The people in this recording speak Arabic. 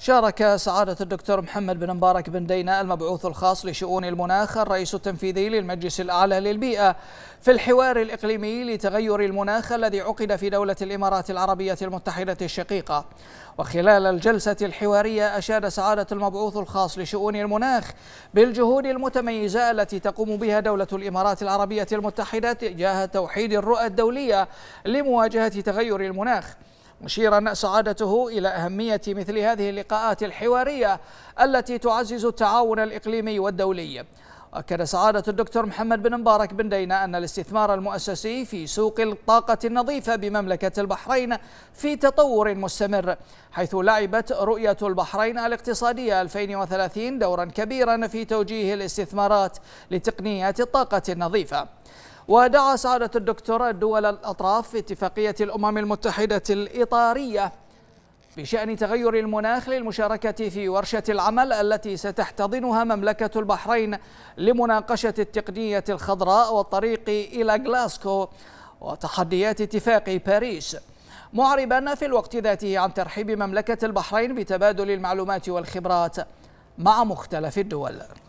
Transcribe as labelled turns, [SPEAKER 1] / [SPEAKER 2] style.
[SPEAKER 1] شارك سعادة الدكتور محمد بن مبارك بن دينا المبعوث الخاص لشؤون المناخ الرئيس التنفيذي للمجلس الأعلى للبيئة في الحوار الإقليمي لتغير المناخ الذي عقد في دولة الإمارات العربية المتحدة الشقيقة وخلال الجلسة الحوارية أشاد سعادة المبعوث الخاص لشؤون المناخ بالجهود المتميزة التي تقوم بها دولة الإمارات العربية المتحدة تجاه توحيد الرؤى الدولية لمواجهة تغير المناخ مشيرا سعادته إلى أهمية مثل هذه اللقاءات الحوارية التي تعزز التعاون الإقليمي والدولي أكد سعادة الدكتور محمد بن مبارك بن دينا أن الاستثمار المؤسسي في سوق الطاقة النظيفة بمملكة البحرين في تطور مستمر حيث لعبت رؤية البحرين الاقتصادية 2030 دورا كبيرا في توجيه الاستثمارات لتقنيات الطاقة النظيفة ودعا سعادة الدكتور دول الأطراف في اتفاقية الأمم المتحدة الإطارية بشأن تغير المناخ للمشاركة في ورشة العمل التي ستحتضنها مملكة البحرين لمناقشة التقنية الخضراء والطريق إلى غلاسكو وتحديات اتفاق باريس معربا في الوقت ذاته عن ترحيب مملكة البحرين بتبادل المعلومات والخبرات مع مختلف الدول